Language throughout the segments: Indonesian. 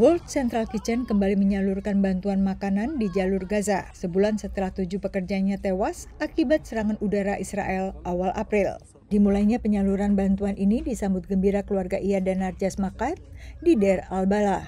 World Central Kitchen kembali menyalurkan bantuan makanan di jalur Gaza sebulan setelah tujuh pekerjanya tewas akibat serangan udara Israel awal April. Dimulainya penyaluran bantuan ini disambut gembira keluarga Ia dan Narjas Makat di Der al-Bala.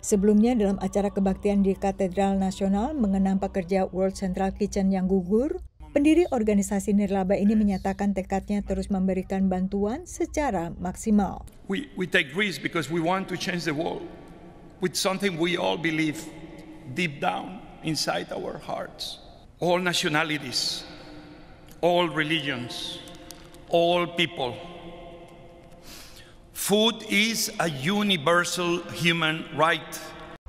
Sebelumnya dalam acara kebaktian di Katedral Nasional mengenang pekerja World Central Kitchen yang gugur, Pendiri organisasi nirlaba ini menyatakan tekadnya terus memberikan bantuan secara maksimal. We, we take risks because we want to change the world with something we all believe deep down inside our hearts. All nationalities, all religions, all people. Food is a universal human right.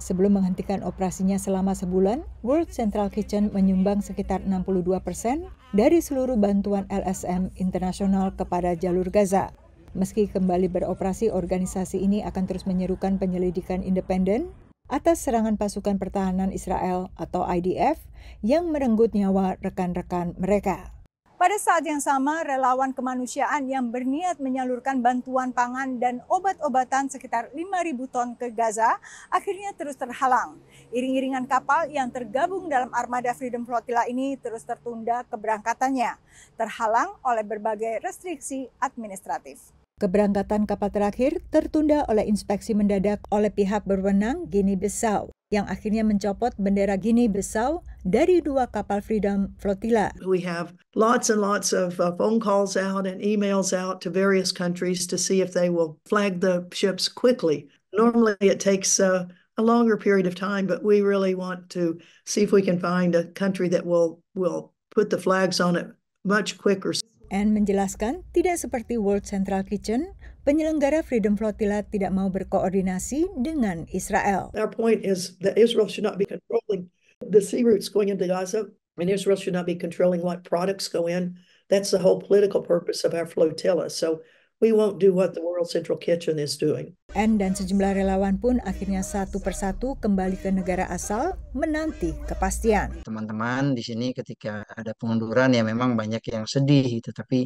Sebelum menghentikan operasinya selama sebulan, World Central Kitchen menyumbang sekitar 62 persen dari seluruh bantuan LSM internasional kepada jalur Gaza. Meski kembali beroperasi, organisasi ini akan terus menyerukan penyelidikan independen atas serangan pasukan pertahanan Israel atau IDF yang merenggut nyawa rekan-rekan mereka. Pada saat yang sama, relawan kemanusiaan yang berniat menyalurkan bantuan pangan dan obat-obatan sekitar 5.000 ton ke Gaza akhirnya terus terhalang. Iring-iringan kapal yang tergabung dalam armada Freedom Flotilla ini terus tertunda keberangkatannya, terhalang oleh berbagai restriksi administratif. Keberangkatan kapal terakhir tertunda oleh inspeksi mendadak oleh pihak berwenang Gini Besau yang akhirnya mencopot bendera Gini Bissau dari dua kapal Freedom Flotilla. We have lots and lots of uh, phone calls out and emails out to various countries to see if they will flag the ships quickly. Normally it takes a, uh, a longer period of time, but we really want to see if we can find a country that will will put the flags on it much quicker. menjelaskan, tidak seperti World Central Kitchen, penyelenggara Freedom Flotilla tidak mau berkoordinasi dengan Israel. Our point is that Israel should not be controlling the sea routes going into Gaza, and Israel should not be controlling what products go in. That's the whole political purpose of our flotilla. So we won't do what the World Central Kitchen is doing. N dan sejumlah relawan pun akhirnya satu persatu kembali ke negara asal menanti kepastian. Teman-teman di sini ketika ada pengunduran ya memang banyak yang sedih tetapi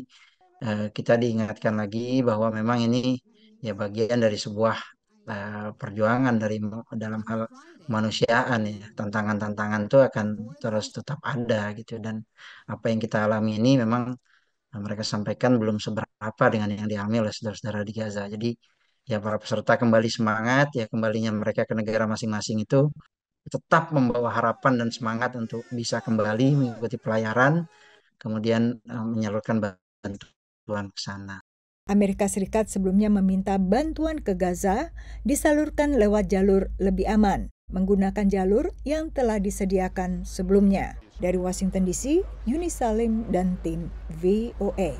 uh, kita diingatkan lagi bahwa memang ini ya bagian dari sebuah eh, perjuangan dari dalam hal kemanusiaan ya tantangan-tantangan itu akan terus tetap ada gitu dan apa yang kita alami ini memang yang nah, mereka sampaikan belum seberapa dengan yang diambil oleh saudara-saudara di Gaza. Jadi ya para peserta kembali semangat, ya kembalinya mereka ke negara masing-masing itu tetap membawa harapan dan semangat untuk bisa kembali mengikuti pelayaran, kemudian uh, menyalurkan bantuan ke sana. Amerika Serikat sebelumnya meminta bantuan ke Gaza disalurkan lewat jalur lebih aman, menggunakan jalur yang telah disediakan sebelumnya. Dari Washington DC, Yuni Salim dan tim VOA.